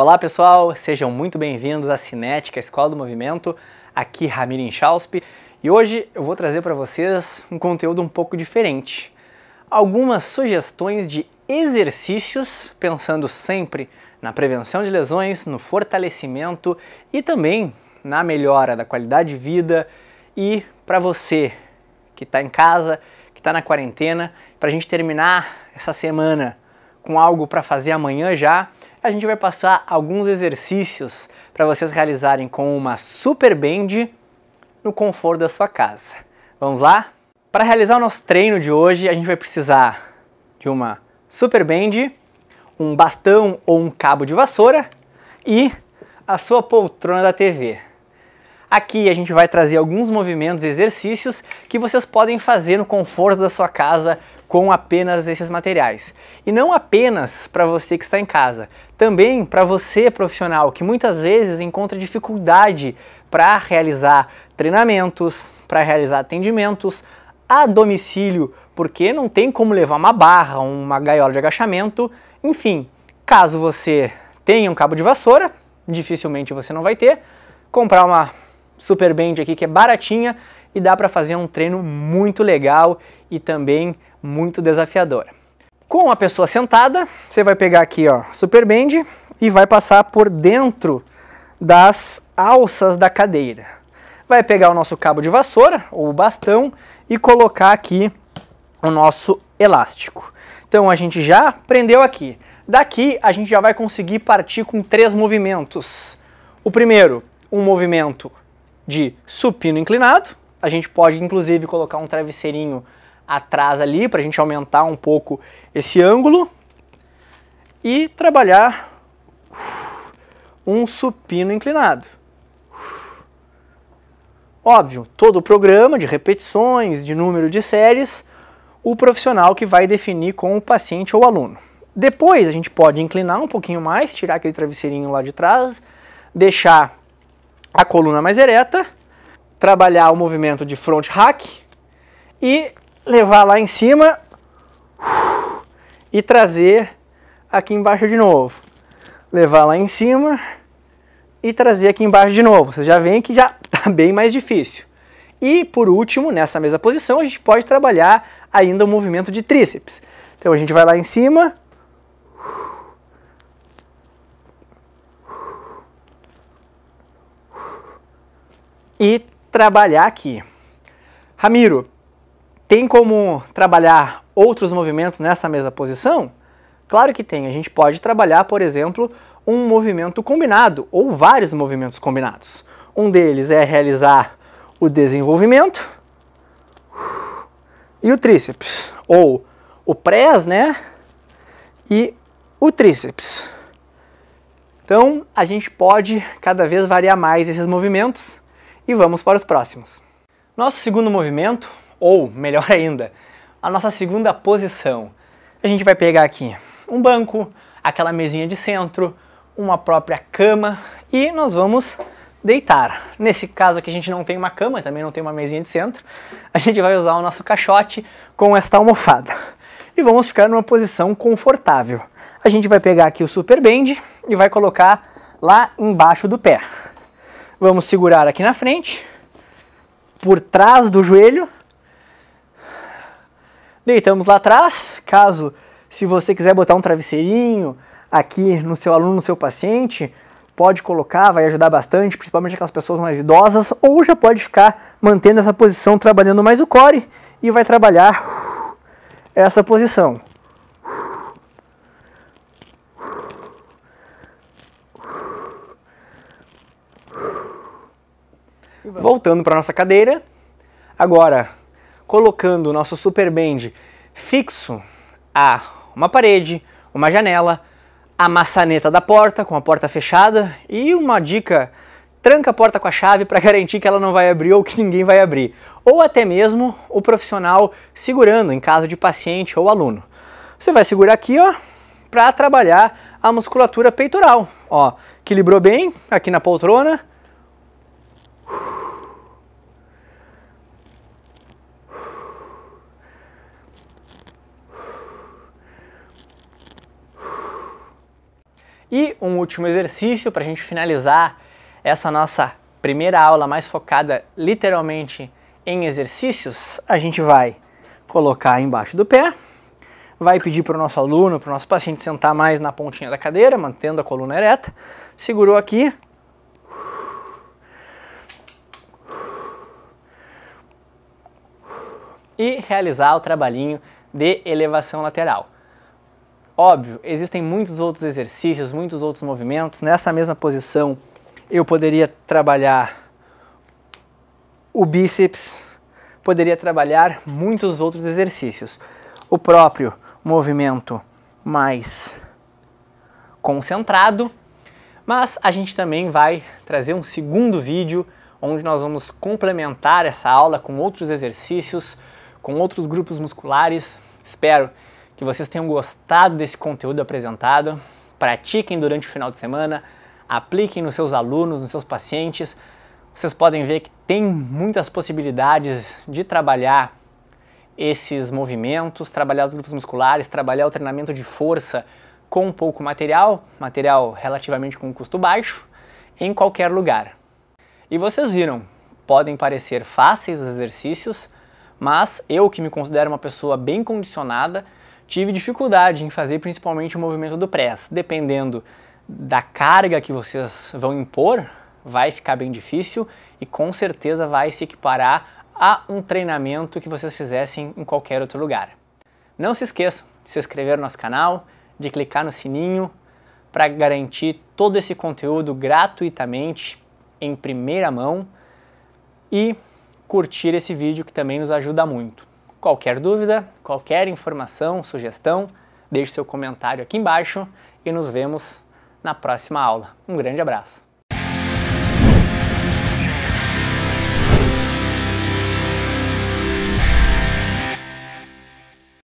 Olá pessoal, sejam muito bem-vindos à Cinética Escola do Movimento, aqui Ramiro Inchausp e hoje eu vou trazer para vocês um conteúdo um pouco diferente. Algumas sugestões de exercícios, pensando sempre na prevenção de lesões, no fortalecimento e também na melhora da qualidade de vida e para você que está em casa, que está na quarentena, para a gente terminar essa semana com algo para fazer amanhã já a gente vai passar alguns exercícios para vocês realizarem com uma super band no conforto da sua casa. Vamos lá? Para realizar o nosso treino de hoje, a gente vai precisar de uma super band, um bastão ou um cabo de vassoura e a sua poltrona da TV. Aqui a gente vai trazer alguns movimentos e exercícios que vocês podem fazer no conforto da sua casa com apenas esses materiais. E não apenas para você que está em casa, também para você profissional que muitas vezes encontra dificuldade para realizar treinamentos, para realizar atendimentos a domicílio, porque não tem como levar uma barra, uma gaiola de agachamento, enfim. Caso você tenha um cabo de vassoura, dificilmente você não vai ter, comprar uma Superband aqui que é baratinha e dá para fazer um treino muito legal e também muito desafiadora. Com a pessoa sentada, você vai pegar aqui ó, super e vai passar por dentro das alças da cadeira. Vai pegar o nosso cabo de vassoura ou bastão e colocar aqui o nosso elástico. Então a gente já prendeu aqui. Daqui a gente já vai conseguir partir com três movimentos. O primeiro, um movimento de supino inclinado. A gente pode inclusive colocar um travesseirinho atrás ali para a gente aumentar um pouco esse ângulo e trabalhar um supino inclinado. Óbvio, todo o programa de repetições, de número de séries, o profissional que vai definir com o paciente ou o aluno. Depois a gente pode inclinar um pouquinho mais, tirar aquele travesseirinho lá de trás, deixar a coluna mais ereta, trabalhar o movimento de front hack e levar lá em cima e trazer aqui embaixo de novo. Levar lá em cima e trazer aqui embaixo de novo. Vocês já veem que já está bem mais difícil. E por último, nessa mesma posição, a gente pode trabalhar ainda o movimento de tríceps. Então a gente vai lá em cima. E trabalhar aqui. Ramiro, tem como trabalhar outros movimentos nessa mesma posição? Claro que tem. A gente pode trabalhar, por exemplo, um movimento combinado ou vários movimentos combinados. Um deles é realizar o desenvolvimento e o tríceps, ou o press, né? E o tríceps. Então, a gente pode cada vez variar mais esses movimentos e vamos para os próximos. Nosso segundo movimento ou, melhor ainda, a nossa segunda posição. A gente vai pegar aqui um banco, aquela mesinha de centro, uma própria cama e nós vamos deitar. Nesse caso aqui a gente não tem uma cama, também não tem uma mesinha de centro. A gente vai usar o nosso caixote com esta almofada. E vamos ficar numa posição confortável. A gente vai pegar aqui o super bend e vai colocar lá embaixo do pé. Vamos segurar aqui na frente, por trás do joelho Deitamos lá atrás, caso se você quiser botar um travesseirinho aqui no seu aluno, no seu paciente, pode colocar, vai ajudar bastante, principalmente aquelas pessoas mais idosas, ou já pode ficar mantendo essa posição, trabalhando mais o core e vai trabalhar essa posição. Voltando para nossa cadeira, agora colocando o nosso super band fixo a uma parede, uma janela, a maçaneta da porta com a porta fechada e uma dica tranca a porta com a chave para garantir que ela não vai abrir ou que ninguém vai abrir, ou até mesmo o profissional segurando em caso de paciente ou aluno. Você vai segurar aqui, ó, para trabalhar a musculatura peitoral, ó. Equilibrou bem aqui na poltrona, E um último exercício para a gente finalizar essa nossa primeira aula mais focada literalmente em exercícios, a gente vai colocar embaixo do pé, vai pedir para o nosso aluno, para o nosso paciente sentar mais na pontinha da cadeira, mantendo a coluna ereta, segurou aqui. E realizar o trabalhinho de elevação lateral. Óbvio, existem muitos outros exercícios, muitos outros movimentos. Nessa mesma posição, eu poderia trabalhar o bíceps, poderia trabalhar muitos outros exercícios. O próprio movimento mais concentrado, mas a gente também vai trazer um segundo vídeo onde nós vamos complementar essa aula com outros exercícios, com outros grupos musculares. Espero que vocês tenham gostado desse conteúdo apresentado. Pratiquem durante o final de semana, apliquem nos seus alunos, nos seus pacientes. Vocês podem ver que tem muitas possibilidades de trabalhar esses movimentos, trabalhar os grupos musculares, trabalhar o treinamento de força com pouco material, material relativamente com custo baixo, em qualquer lugar. E vocês viram, podem parecer fáceis os exercícios, mas eu que me considero uma pessoa bem condicionada, tive dificuldade em fazer principalmente o movimento do press. Dependendo da carga que vocês vão impor, vai ficar bem difícil e com certeza vai se equiparar a um treinamento que vocês fizessem em qualquer outro lugar. Não se esqueça de se inscrever no nosso canal, de clicar no sininho para garantir todo esse conteúdo gratuitamente em primeira mão e curtir esse vídeo que também nos ajuda muito. Qualquer dúvida, qualquer informação, sugestão, deixe seu comentário aqui embaixo e nos vemos na próxima aula. Um grande abraço!